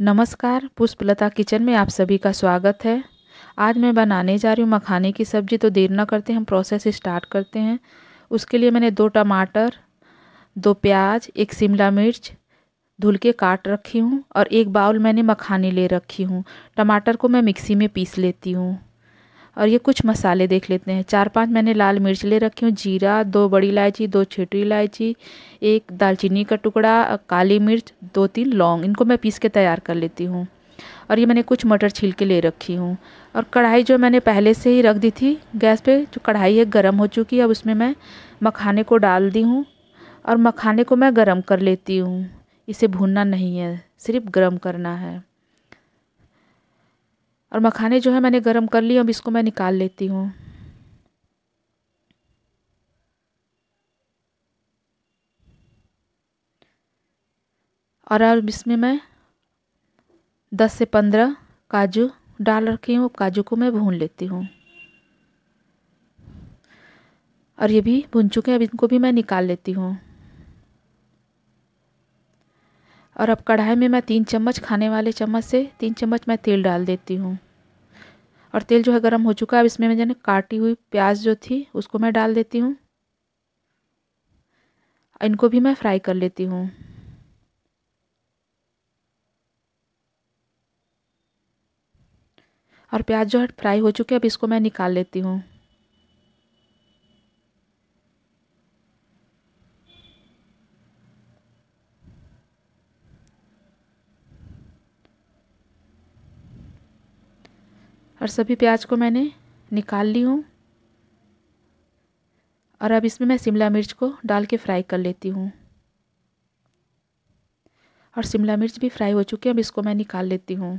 नमस्कार पुष्पलता किचन में आप सभी का स्वागत है आज मैं बनाने जा रही हूँ मखाने की सब्ज़ी तो देर ना करते हम प्रोसेस स्टार्ट करते हैं उसके लिए मैंने दो टमाटर दो प्याज एक शिमला मिर्च धुल के काट रखी हूँ और एक बाउल मैंने मखाने ले रखी हूँ टमाटर को मैं मिक्सी में पीस लेती हूँ और ये कुछ मसाले देख लेते हैं चार पांच मैंने लाल मिर्च ले रखी हूँ जीरा दो बड़ी इलायची दो छोटी इलायची एक दालचीनी का टुकड़ा काली मिर्च दो तीन लौंग इनको मैं पीस के तैयार कर लेती हूँ और ये मैंने कुछ मटर छील के ले रखी हूँ और कढ़ाई जो मैंने पहले से ही रख दी थी गैस पे जो कढ़ाई है गर्म हो चुकी है अब उसमें मैं मखाने को डाल दी हूँ और मखाने को मैं गर्म कर लेती हूँ इसे भूनना नहीं है सिर्फ गर्म करना है और मखाने जो है मैंने गरम कर लिए अब इसको मैं निकाल लेती हूँ और अब इसमें मैं दस से पंद्रह काजू डाल रखी हूँ काजू को मैं भून लेती हूँ और ये भी भुन चुके हैं अब इनको भी मैं निकाल लेती हूँ और अब कढ़ाई में मैं तीन चम्मच खाने वाले चम्मच से तीन चम्मच मैं तेल डाल देती हूँ और तेल जो है गर्म हो चुका है अब इसमें मैंने काटी हुई प्याज जो थी उसको मैं डाल देती हूँ इनको भी मैं फ्राई कर लेती हूँ और प्याज जो है फ्राई हो चुके अब इसको मैं निकाल लेती हूँ और सभी प्याज को मैंने निकाल ली हूँ और अब इसमें मैं शिमला मिर्च को डाल के फ्राई कर लेती हूँ और शिमला मिर्च भी फ्राई हो चुकी है अब इसको मैं निकाल लेती हूँ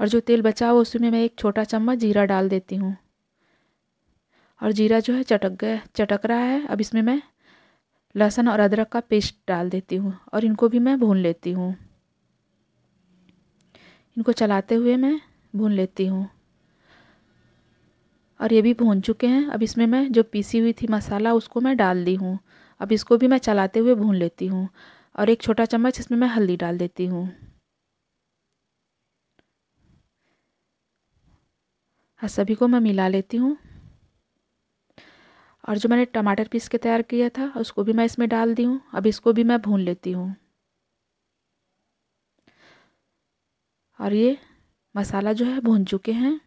और जो तेल बचा हुआ उसमें मैं एक छोटा चम्मच जीरा डाल देती हूँ और जीरा जो है चटक गया चटक रहा है अब इसमें मैं लहसुन और अदरक का पेस्ट डाल देती हूँ और इनको भी मैं भून लेती हूँ इनको चलाते हुए मैं भून लेती हूँ और ये भी भून चुके हैं अब इसमें मैं जो पीसी हुई थी मसाला उसको मैं डाल दी हूँ अब इसको भी मैं चलाते हुए भून लेती हूँ और एक छोटा चम्मच इसमें मैं हल्दी डाल देती हूँ हाँ, सभी को मैं मिला लेती हूँ और जो मैंने टमाटर पीस के तैयार किया था उसको भी मैं इसमें डाल दी हूँ अब इसको भी मैं भून लेती हूँ और ये मसाला जो है भून चुके हैं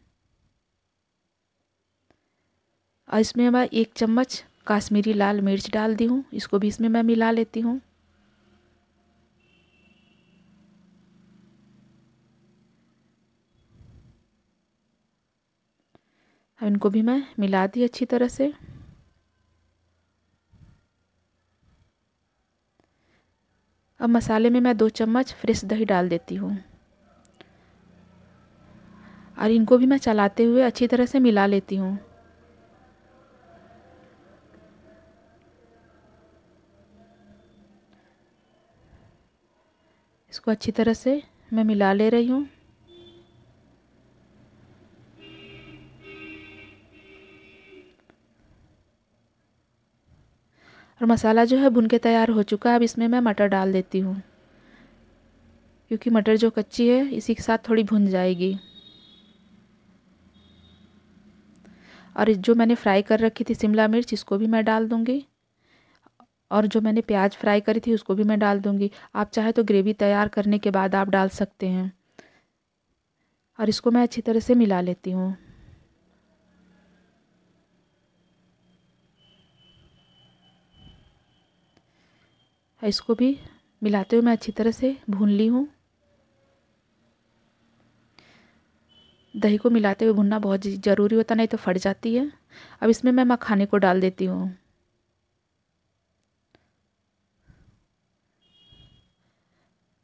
और इसमें मैं एक चम्मच काश्मीरी लाल मिर्च डाल दी हूँ इसको भी इसमें मैं मिला लेती हूँ अब इनको भी मैं मिला दी अच्छी तरह से अब मसाले में मैं दो चम्मच फ्रेश दही डाल देती हूँ और इनको भी मैं चलाते हुए अच्छी तरह से मिला लेती हूँ इसको अच्छी तरह से मैं मिला ले रही हूँ और मसाला जो है भुन के तैयार हो चुका है अब इसमें मैं मटर डाल देती हूँ क्योंकि मटर जो कच्ची है इसी के साथ थोड़ी भुन जाएगी और जो मैंने फ्राई कर रखी थी शिमला मिर्च इसको भी मैं डाल दूँगी और जो मैंने प्याज फ्राई करी थी उसको भी मैं डाल दूँगी आप चाहे तो ग्रेवी तैयार करने के बाद आप डाल सकते हैं और इसको मैं अच्छी तरह से मिला लेती हूँ इसको भी मिलाते हुए मैं अच्छी तरह से भून ली हूँ दही को मिलाते हुए भुनना बहुत ज़रूरी होता नहीं तो फट जाती है अब इसमें मैं मखाने को डाल देती हूँ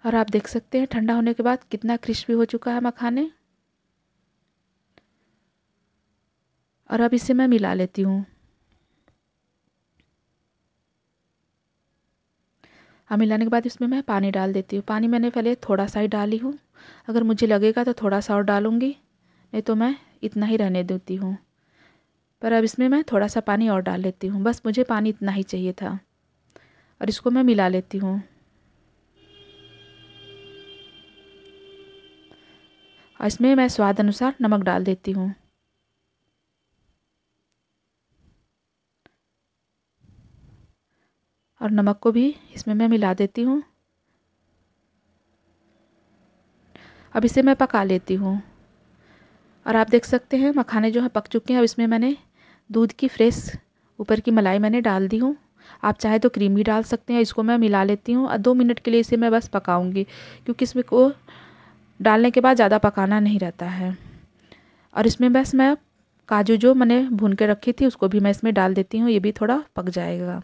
और आप देख सकते हैं ठंडा होने के बाद कितना क्रिस्पी हो चुका है मखाने और अब इसे मैं मिला लेती हूँ अब मिलाने के बाद इसमें मैं पानी डाल देती हूँ पानी मैंने पहले थोड़ा सा ही डाली हूँ अगर मुझे लगेगा तो थोड़ा सा और डालूँगी नहीं तो मैं इतना ही रहने देती हूँ पर अब इसमें मैं थोड़ा सा पानी और डाल लेती हूँ बस मुझे पानी इतना ही चाहिए था और इसको मैं मिला लेती हूँ और इसमें मैं स्वाद अनुसार नमक डाल देती हूँ और नमक को भी इसमें मैं मिला देती हूँ अब इसे मैं पका लेती हूँ और आप देख सकते हैं मखाने जो हैं पक चुके हैं अब इसमें मैंने दूध की फ्रेश ऊपर की मलाई मैंने डाल दी हूँ आप चाहे तो क्रीम भी डाल सकते हैं इसको मैं मिला लेती हूँ और दो मिनट के लिए इसे मैं बस पकाऊंगी क्योंकि इसमें को डालने के बाद ज़्यादा पकाना नहीं रहता है और इसमें बस मैं काजू जो मैंने भून के रखी थी उसको भी मैं इसमें डाल देती हूँ ये भी थोड़ा पक जाएगा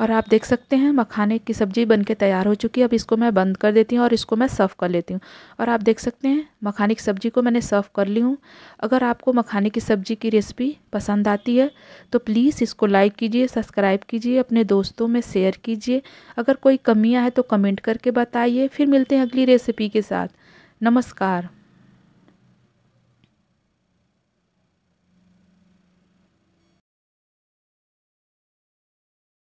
और आप देख सकते हैं मखाने की सब्ज़ी बन के तैयार हो चुकी है अब इसको मैं बंद कर देती हूँ और इसको मैं सर्व कर लेती हूँ और आप देख सकते हैं मखाने की सब्ज़ी को मैंने सर्व कर ली हूँ अगर आपको मखाने की सब्ज़ी की रेसिपी पसंद आती है तो प्लीज़ इसको लाइक कीजिए सब्सक्राइब कीजिए अपने दोस्तों में शेयर कीजिए अगर कोई कमियाँ है तो कमेंट करके बताइए फिर मिलते हैं अगली रेसिपी के साथ नमस्कार